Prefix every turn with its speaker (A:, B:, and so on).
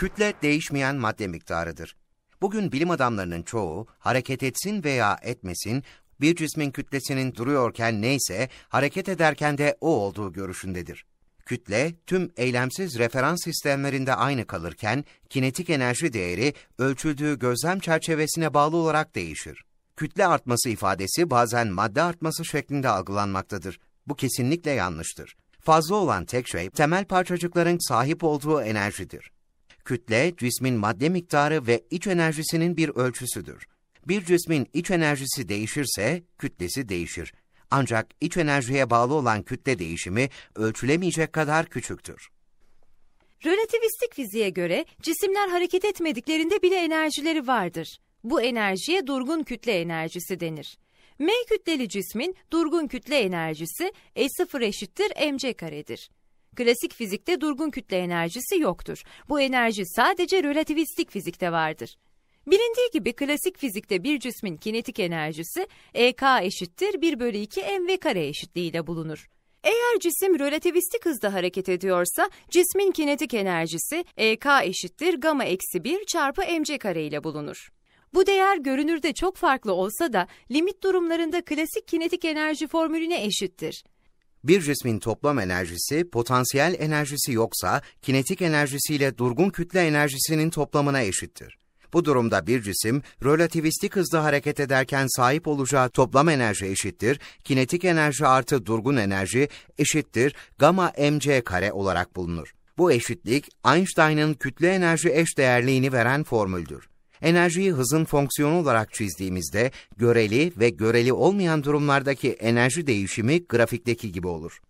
A: Kütle değişmeyen madde miktarıdır. Bugün bilim adamlarının çoğu hareket etsin veya etmesin bir cismin kütlesinin duruyorken neyse hareket ederken de o olduğu görüşündedir. Kütle tüm eylemsiz referans sistemlerinde aynı kalırken kinetik enerji değeri ölçüldüğü gözlem çerçevesine bağlı olarak değişir. Kütle artması ifadesi bazen madde artması şeklinde algılanmaktadır. Bu kesinlikle yanlıştır. Fazla olan tek şey temel parçacıkların sahip olduğu enerjidir. Kütle, cismin madde miktarı ve iç enerjisinin bir ölçüsüdür. Bir cismin iç enerjisi değişirse kütlesi değişir. Ancak iç enerjiye bağlı olan kütle değişimi ölçülemeyecek kadar küçüktür.
B: Relativistik fiziğe göre cisimler hareket etmediklerinde bile enerjileri vardır. Bu enerjiye durgun kütle enerjisi denir. M kütleli cismin durgun kütle enerjisi E0 eşittir mc karedir. Klasik fizikte durgun kütle enerjisi yoktur. Bu enerji sadece relativistik fizikte vardır. Bilindiği gibi klasik fizikte bir cismin kinetik enerjisi EK eşittir 1 bölü 2 mv kare eşitliğiyle bulunur. Eğer cisim relativistik hızda hareket ediyorsa cismin kinetik enerjisi EK eşittir gamma eksi 1 çarpı mc kare ile bulunur. Bu değer görünürde çok farklı olsa da limit durumlarında klasik kinetik enerji formülüne eşittir.
A: Bir cismin toplam enerjisi potansiyel enerjisi yoksa kinetik enerjisiyle durgun kütle enerjisinin toplamına eşittir. Bu durumda bir cisim relativistik hızda hareket ederken sahip olacağı toplam enerji eşittir, kinetik enerji artı durgun enerji eşittir gamma mc kare olarak bulunur. Bu eşitlik Einstein'ın kütle enerji eş değerliğini veren formüldür. Enerjiyi hızın fonksiyonu olarak çizdiğimizde göreli ve göreli olmayan durumlardaki enerji değişimi grafikteki gibi olur.